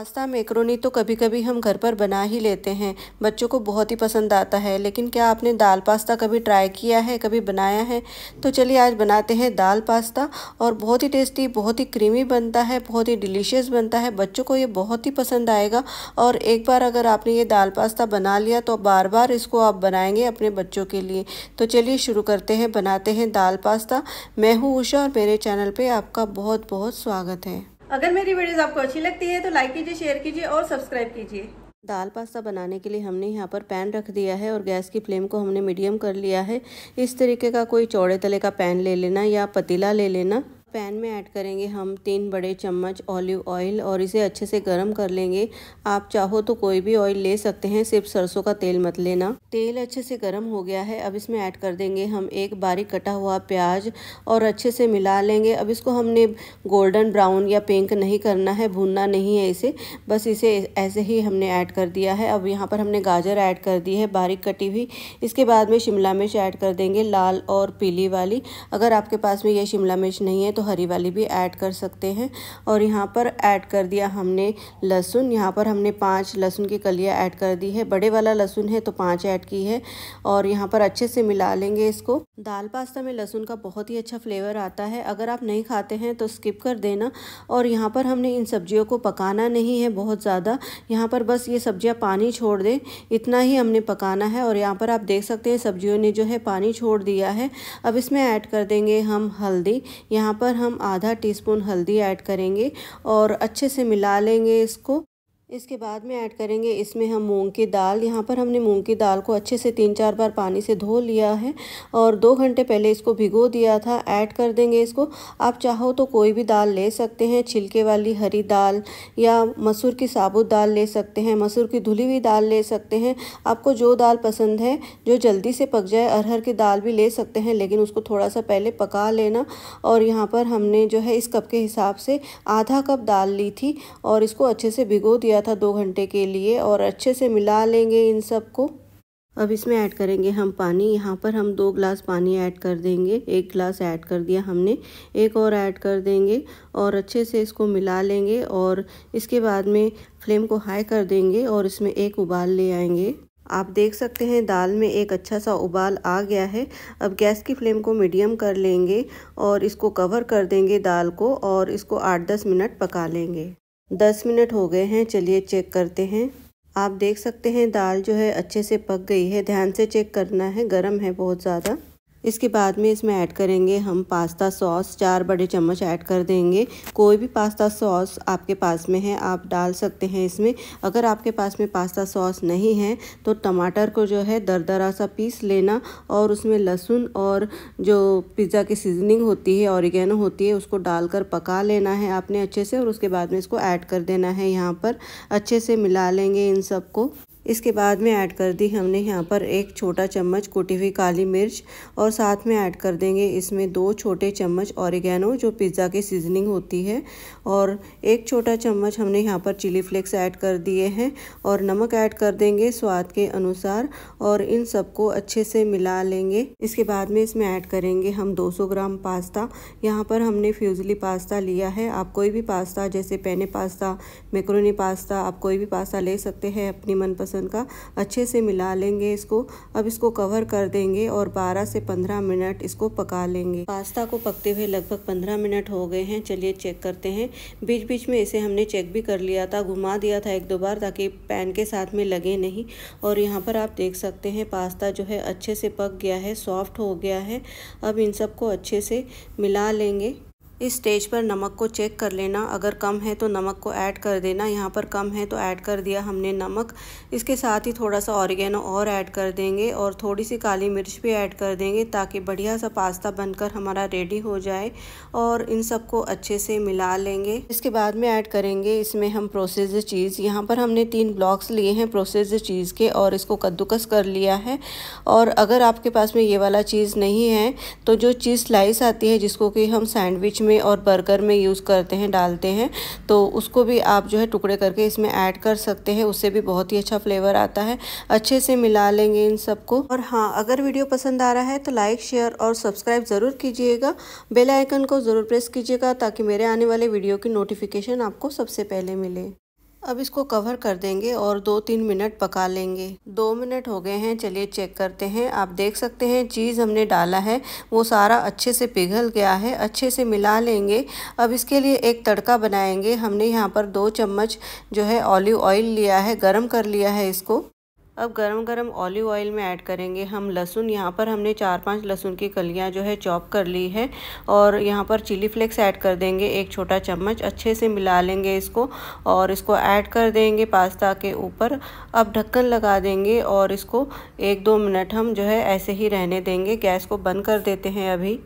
pasta macaroni तो कभी कभी हम घर पर बना ही लेते हैं बच्चों को बहुत ही पसंद आता है लेकिन क्या आपने दाल पास्ता कभी ट्राई किया है कभी बनाया है तो चलिए आज बनाते हैं दाल पास्ता और बहुत ही टेस्टी बहुत ही क्रीमी बनता है बहुत ही डिलीशियस बनता है बच्चों को ये बहुत ही पसंद आएगा और एक बार अगर आपने ये दाल पास्ता बना लिया तो बार बार इसको आप बनाएंगे अपने बच्चों के लिए तो चलिए शुरू करते हैं बनाते हैं दाल पास्ता मैं हूँ उषा और मेरे चैनल पर आपका बहुत बहुत स्वागत है अगर मेरी वीडियोस आपको अच्छी लगती है तो लाइक कीजिए शेयर कीजिए और सब्सक्राइब कीजिए दाल पास्ता बनाने के लिए हमने यहाँ पर पैन रख दिया है और गैस की फ्लेम को हमने मीडियम कर लिया है इस तरीके का कोई चौड़े तले का पैन ले लेना या पतीला ले लेना पैन में ऐड करेंगे हम तीन बड़े चम्मच ऑलिव ऑयल और इसे अच्छे से गर्म कर लेंगे आप चाहो तो कोई भी ऑयल ले सकते हैं सिर्फ सरसों का तेल मत लेना तेल अच्छे से गर्म हो गया है अब इसमें ऐड कर देंगे हम एक बारीक कटा हुआ प्याज और अच्छे से मिला लेंगे अब इसको हमने गोल्डन ब्राउन या पिंक नहीं करना है भूनना नहीं है इसे बस इसे ऐसे ही हमने ऐड कर दिया है अब यहाँ पर हमने गाजर ऐड कर दी है बारीक कटी हुई इसके बाद में शिमला मिर्च ऐड कर देंगे लाल और पीली वाली अगर आपके पास में यह शिमला मिर्च नहीं है तो तो हरी वाली भी ऐड कर सकते हैं और यहाँ पर ऐड कर दिया हमने लहसुन यहाँ पर हमने पाँच लहसुन की कलियाँ ऐड कर दी है बड़े वाला लहसुन है तो पाँच ऐड की है और यहाँ पर अच्छे से मिला लेंगे इसको दाल पास्ता में लहसुन का बहुत ही अच्छा फ्लेवर आता है अगर आप नहीं खाते हैं तो स्किप कर देना और यहाँ पर हमने इन सब्जियों को पकाना नहीं है बहुत ज़्यादा यहाँ पर बस ये सब्जियाँ पानी छोड़ दें इतना ही हमने पकाना है और यहाँ पर आप देख सकते हैं सब्जियों ने जो है पानी छोड़ दिया है अब इसमें ऐड कर देंगे हम हल्दी यहाँ पर पर हम आधा टीस्पून हल्दी ऐड करेंगे और अच्छे से मिला लेंगे इसको इसके बाद में ऐड करेंगे इसमें हम मूंग की दाल यहाँ पर हमने मूंग की दाल को अच्छे से तीन चार बार पानी से धो लिया है और दो घंटे पहले इसको भिगो दिया था ऐड कर देंगे इसको आप चाहो तो कोई भी दाल ले सकते हैं छिलके वाली हरी दाल या मसूर की साबुत दाल ले सकते हैं मसूर की धुली हुई दाल ले सकते हैं आपको जो दाल पसंद है जो जल्दी से पक जाए अरहर की दाल भी ले सकते हैं लेकिन उसको थोड़ा सा पहले पका लेना और यहाँ पर हमने जो है इस कप के हिसाब से आधा कप दाल ली थी और इसको अच्छे से भिगो दिया दिया था दो घंटे के लिए और अच्छे से मिला लेंगे इन सब को अब इसमें ऐड करेंगे हम पानी यहाँ पर हम दो ग्लास पानी ऐड कर देंगे एक ग्लास ऐड कर दिया हमने एक और ऐड कर देंगे और अच्छे से इसको मिला लेंगे और इसके बाद में फ्लेम को हाई कर देंगे और इसमें एक उबाल ले आएंगे आप देख सकते हैं दाल में एक अच्छा सा उबाल आ गया है अब गैस की फ्लेम को मीडियम कर लेंगे और इसको कवर कर देंगे दाल को और इसको आठ दस मिनट पका लेंगे दस मिनट हो गए हैं चलिए चेक करते हैं आप देख सकते हैं दाल जो है अच्छे से पक गई है ध्यान से चेक करना है गर्म है बहुत ज़्यादा इसके बाद में इसमें ऐड करेंगे हम पास्ता सॉस चार बड़े चम्मच ऐड कर देंगे कोई भी पास्ता सॉस आपके पास में है आप डाल सकते हैं इसमें अगर आपके पास में पास्ता सॉस नहीं है तो टमाटर को जो है दरदरा सा पीस लेना और उसमें लहसुन और जो पिज़्ज़ा की सीजनिंग होती है ऑरिगेनो होती है उसको डालकर पका लेना है आपने अच्छे से और उसके बाद में इसको ऐड कर देना है यहाँ पर अच्छे से मिला लेंगे इन सबको इसके बाद में ऐड कर दी हमने यहाँ पर एक छोटा चम्मच कुटी हुई काली मिर्च और साथ में ऐड कर देंगे इसमें दो छोटे चम्मच औरिगैनो जो पिज़्ज़ा की सीजनिंग होती है और एक छोटा चम्मच हमने यहाँ पर चिली फ्लेक्स ऐड कर दिए हैं और नमक ऐड कर देंगे स्वाद के अनुसार और इन सबको अच्छे से मिला लेंगे इसके बाद में इसमें ऐड करेंगे हम दो ग्राम पास्ता यहाँ पर हमने फ्यूजली पास्ता लिया है आप कोई भी पास्ता जैसे पेने पास्ता मेकरोनी पास्ता आप कोई भी पास्ता ले सकते हैं अपनी मनपसंद पसंद का अच्छे से मिला लेंगे इसको अब इसको कवर कर देंगे और 12 से 15 मिनट इसको पका लेंगे पास्ता को पकते हुए लगभग 15 मिनट हो गए हैं चलिए चेक करते हैं बीच बीच में इसे हमने चेक भी कर लिया था घुमा दिया था एक दो बार ताकि पैन के साथ में लगे नहीं और यहाँ पर आप देख सकते हैं पास्ता जो है अच्छे से पक गया है सॉफ्ट हो गया है अब इन सबको अच्छे से मिला लेंगे इस स्टेज पर नमक को चेक कर लेना अगर कम है तो नमक को ऐड कर देना यहाँ पर कम है तो ऐड कर दिया हमने नमक इसके साथ ही थोड़ा सा ऑरिगेनो और ऐड कर देंगे और थोड़ी सी काली मिर्च भी ऐड कर देंगे ताकि बढ़िया सा पास्ता बनकर हमारा रेडी हो जाए और इन सबको अच्छे से मिला लेंगे इसके बाद में ऐड करेंगे इसमें हम प्रोसेस चीज़ यहाँ पर हमने तीन ब्लॉक्स लिए हैं प्रोसेस चीज़ के और इसको कद्दूकस कर लिया है और अगर आपके पास में ये वाला चीज़ नहीं है तो जो चीज़ स्लाइस आती है जिसको कि हम सैंडविच में में और बर्गर में यूज़ करते हैं डालते हैं तो उसको भी आप जो है टुकड़े करके इसमें ऐड कर सकते हैं उससे भी बहुत ही अच्छा फ्लेवर आता है अच्छे से मिला लेंगे इन सबको और हाँ अगर वीडियो पसंद आ रहा है तो लाइक शेयर और सब्सक्राइब ज़रूर कीजिएगा बेलाइकन को ज़रूर प्रेस कीजिएगा ताकि मेरे आने वाले वीडियो की नोटिफिकेशन आपको सबसे पहले मिले अब इसको कवर कर देंगे और दो तीन मिनट पका लेंगे दो मिनट हो गए हैं चलिए चेक करते हैं आप देख सकते हैं चीज़ हमने डाला है वो सारा अच्छे से पिघल गया है अच्छे से मिला लेंगे अब इसके लिए एक तड़का बनाएंगे हमने यहाँ पर दो चम्मच जो है ऑलिव ऑयल लिया है गरम कर लिया है इसको अब गरम गरम ऑलिव ऑयल में ऐड करेंगे हम लहसुन यहाँ पर हमने चार पांच लहसुन की कलियाँ जो है चॉप कर ली है और यहाँ पर चिली फ्लेक्स ऐड कर देंगे एक छोटा चम्मच अच्छे से मिला लेंगे इसको और इसको ऐड कर देंगे पास्ता के ऊपर अब ढक्कन लगा देंगे और इसको एक दो मिनट हम जो है ऐसे ही रहने देंगे गैस को बंद कर देते हैं अभी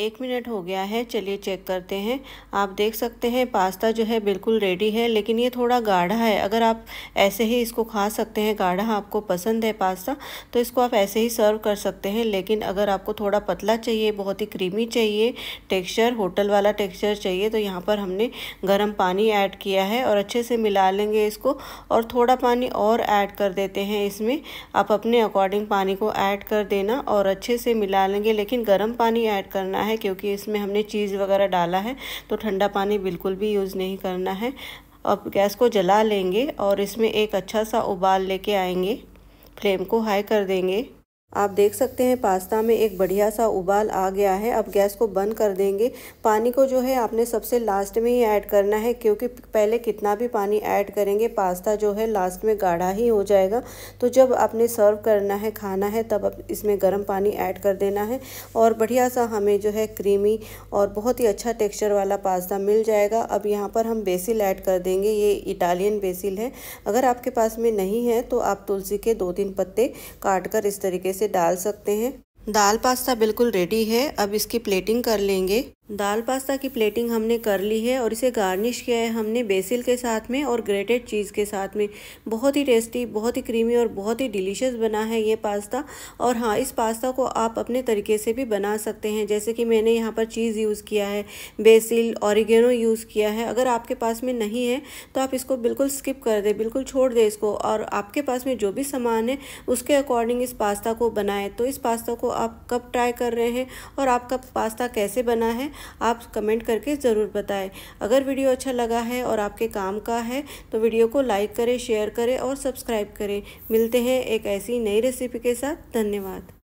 एक मिनट हो गया है चलिए चेक करते हैं आप देख सकते हैं पास्ता जो है बिल्कुल रेडी है लेकिन ये थोड़ा गाढ़ा है अगर आप ऐसे ही इसको खा सकते हैं गाढ़ा आपको पसंद है पास्ता तो इसको आप ऐसे ही सर्व कर सकते हैं लेकिन अगर आपको थोड़ा पतला चाहिए बहुत ही क्रीमी चाहिए टेक्सचर होटल वाला टेक्स्चर चाहिए तो यहाँ पर हमने गर्म पानी ऐड किया है और अच्छे से मिला लेंगे इसको और थोड़ा पानी और ऐड कर देते हैं इसमें आप अपने अकॉर्डिंग पानी को ऐड कर देना और अच्छे से मिला लेंगे लेकिन गर्म पानी ऐड करना करना है क्योंकि इसमें हमने चीज़ वगैरह डाला है तो ठंडा पानी बिल्कुल भी यूज़ नहीं करना है अब गैस को जला लेंगे और इसमें एक अच्छा सा उबाल लेके आएंगे फ्लेम को हाई कर देंगे आप देख सकते हैं पास्ता में एक बढ़िया सा उबाल आ गया है अब गैस को बंद कर देंगे पानी को जो है आपने सबसे लास्ट में ही ऐड करना है क्योंकि पहले कितना भी पानी ऐड करेंगे पास्ता जो है लास्ट में गाढ़ा ही हो जाएगा तो जब आपने सर्व करना है खाना है तब इसमें गर्म पानी ऐड कर देना है और बढ़िया सा हमें जो है क्रीमी और बहुत ही अच्छा टेक्स्चर वाला पास्ता मिल जाएगा अब यहाँ पर हम बेसिल ऐड कर देंगे ये इटालियन बेसिल है अगर आपके पास में नहीं है तो आप तुलसी के दो तीन पत्ते काट कर इस तरीके से से डाल सकते हैं दाल पास्ता बिल्कुल रेडी है अब इसकी प्लेटिंग कर लेंगे दाल पास्ता की प्लेटिंग हमने कर ली है और इसे गार्निश किया है हमने बेसिल के साथ में और ग्रेटेड चीज़ के साथ में बहुत ही टेस्टी बहुत ही क्रीमी और बहुत ही डिलीशियस बना है ये पास्ता और हाँ इस पास्ता को आप अपने तरीके से भी बना सकते हैं जैसे कि मैंने यहाँ पर चीज़ यूज़ किया है बेसिल ऑरिगेनो यूज़ किया है अगर आपके पास में नहीं है तो आप इसको बिल्कुल स्किप कर दें बिल्कुल छोड़ दें इसको और आपके पास में जो भी सामान है उसके अकॉर्डिंग इस पास्ता को बनाएं तो इस पास्ता को आप कब ट्राई कर रहे हैं और आपका पास्ता कैसे बना है आप कमेंट करके ज़रूर बताएं अगर वीडियो अच्छा लगा है और आपके काम का है तो वीडियो को लाइक करें शेयर करें और सब्सक्राइब करें मिलते हैं एक ऐसी नई रेसिपी के साथ धन्यवाद